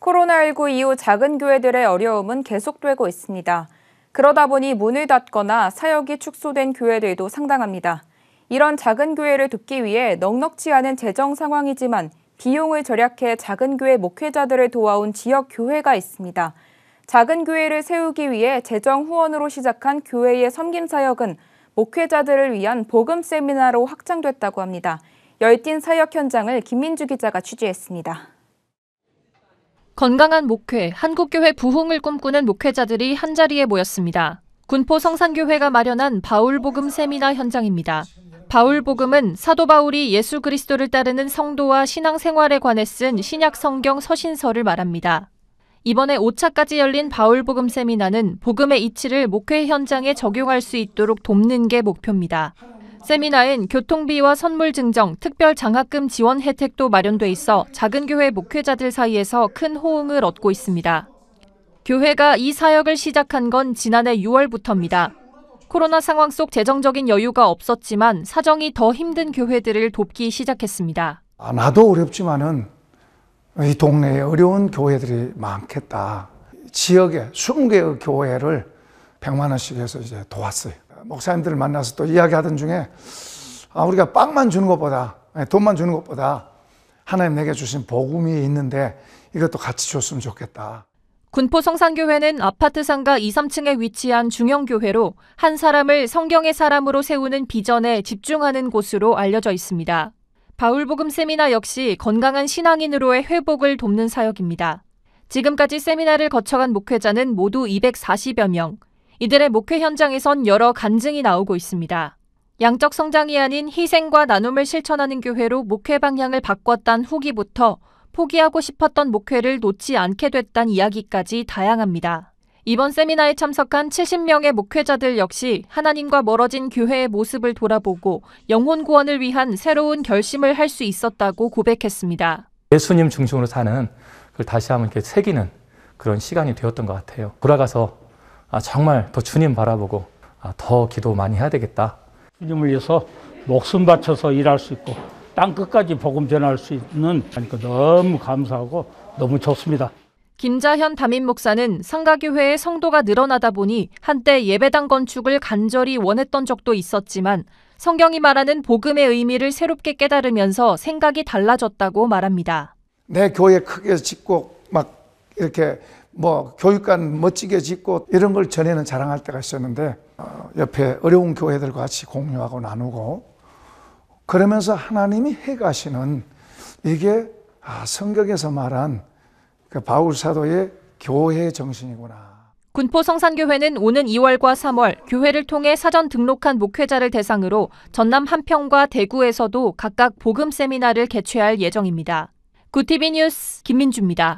코로나19 이후 작은 교회들의 어려움은 계속되고 있습니다. 그러다 보니 문을 닫거나 사역이 축소된 교회들도 상당합니다. 이런 작은 교회를 돕기 위해 넉넉지 않은 재정 상황이지만 비용을 절약해 작은 교회 목회자들을 도와온 지역 교회가 있습니다. 작은 교회를 세우기 위해 재정 후원으로 시작한 교회의 섬김 사역은 목회자들을 위한 복음 세미나로 확장됐다고 합니다. 열띤 사역 현장을 김민주 기자가 취재했습니다. 건강한 목회, 한국교회 부흥을 꿈꾸는 목회자들이 한자리에 모였습니다. 군포 성산교회가 마련한 바울복음 세미나 현장입니다. 바울복음은 사도 바울이 예수 그리스도를 따르는 성도와 신앙생활에 관해 쓴 신약 성경 서신서를 말합니다. 이번에 5차까지 열린 바울복음 세미나는 복음의 이치를 목회 현장에 적용할 수 있도록 돕는 게 목표입니다. 세미나엔 교통비와 선물 증정, 특별 장학금 지원 혜택도 마련돼 있어 작은 교회 목회자들 사이에서 큰 호응을 얻고 있습니다. 교회가 이 사역을 시작한 건 지난해 6월부터입니다. 코로나 상황 속 재정적인 여유가 없었지만 사정이 더 힘든 교회들을 돕기 시작했습니다. 아, 나도 어렵지만은 이 동네에 어려운 교회들이 많겠다. 지역에 20개의 교회를 100만 원씩 해서 이제 도왔어요. 목사님들을 만나서 또 이야기하던 중에 아, 우리가 빵만 주는 것보다 예, 돈만 주는 것보다 하나님 내게 주신 복음이 있는데 이것도 같이 줬으면 좋겠다. 군포 성산교회는 아파트 상가 2, 3층에 위치한 중형교회로 한 사람을 성경의 사람으로 세우는 비전에 집중하는 곳으로 알려져 있습니다. 바울복음 세미나 역시 건강한 신앙인으로의 회복을 돕는 사역입니다. 지금까지 세미나를 거쳐간 목회자는 모두 240여 명, 이들의 목회 현장에선 여러 간증이 나오고 있습니다. 양적 성장이 아닌 희생과 나눔을 실천하는 교회로 목회 방향을 바꿨단 후기부터 포기하고 싶었던 목회를 놓지 않게 됐단 이야기까지 다양합니다. 이번 세미나에 참석한 70명의 목회자들 역시 하나님과 멀어진 교회의 모습을 돌아보고 영혼 구원을 위한 새로운 결심을 할 수 있었다고 고백했습니다. 예수님 중심으로 사는 그걸 다시 한번 이렇게 새기는 그런 시간이 되었던 것 같아요. 돌아가서 아, 정말 더 주님 바라보고 아, 더 기도 많이 해야 되겠다. 주님을 위해서 목숨 바쳐서 일할 수 있고 땅 끝까지 복음 전할 수 있는 그러니까 너무 감사하고 너무 좋습니다. 김자현 담임 목사는 상가교회의 성도가 늘어나다 보니 한때 예배당 건축을 간절히 원했던 적도 있었지만 성경이 말하는 복음의 의미를 새롭게 깨달으면서 생각이 달라졌다고 말합니다. 내 교회 크게 짓고 막 이렇게 뭐 교육관 멋지게 짓고 이런 걸 전에는 자랑할 때가 있었는데 어, 옆에 어려운 교회들과 같이 공유하고 나누고 그러면서 하나님이 해가시는 이게 아, 성경에서 말한 그 바울 사도의 교회 정신이구나. 군포성산교회는 오는 2월과 3월 교회를 통해 사전 등록한 목회자를 대상으로 전남 함평과 대구에서도 각각 복음 세미나를 개최할 예정입니다. 구티비 뉴스 김민주입니다.